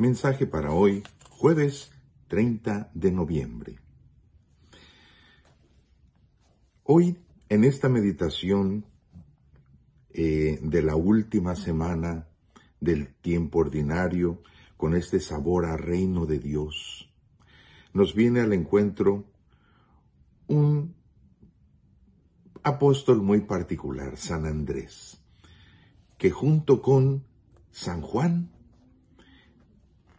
Mensaje para hoy, jueves 30 de noviembre. Hoy, en esta meditación eh, de la última semana del tiempo ordinario, con este sabor a reino de Dios, nos viene al encuentro un apóstol muy particular, San Andrés, que junto con San Juan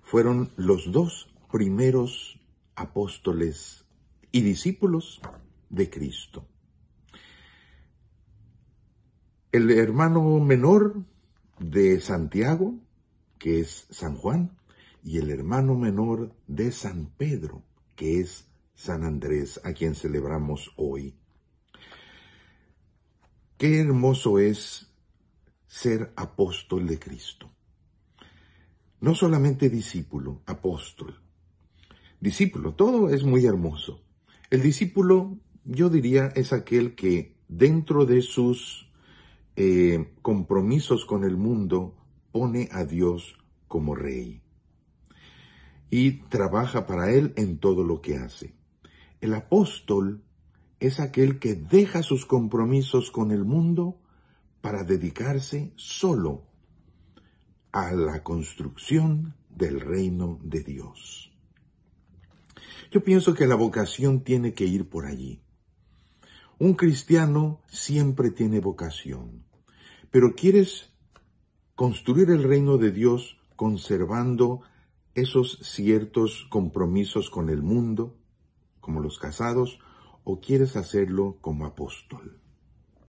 fueron los dos primeros apóstoles y discípulos de Cristo. El hermano menor de Santiago, que es San Juan, y el hermano menor de San Pedro, que es San Andrés, a quien celebramos hoy. Qué hermoso es ser apóstol de Cristo. No solamente discípulo, apóstol. Discípulo, todo es muy hermoso. El discípulo, yo diría, es aquel que dentro de sus eh, compromisos con el mundo pone a Dios como rey y trabaja para Él en todo lo que hace. El apóstol es aquel que deja sus compromisos con el mundo para dedicarse solo a la construcción del reino de Dios. Yo pienso que la vocación tiene que ir por allí. Un cristiano siempre tiene vocación, pero quieres construir el reino de Dios conservando esos ciertos compromisos con el mundo, como los casados, o quieres hacerlo como apóstol.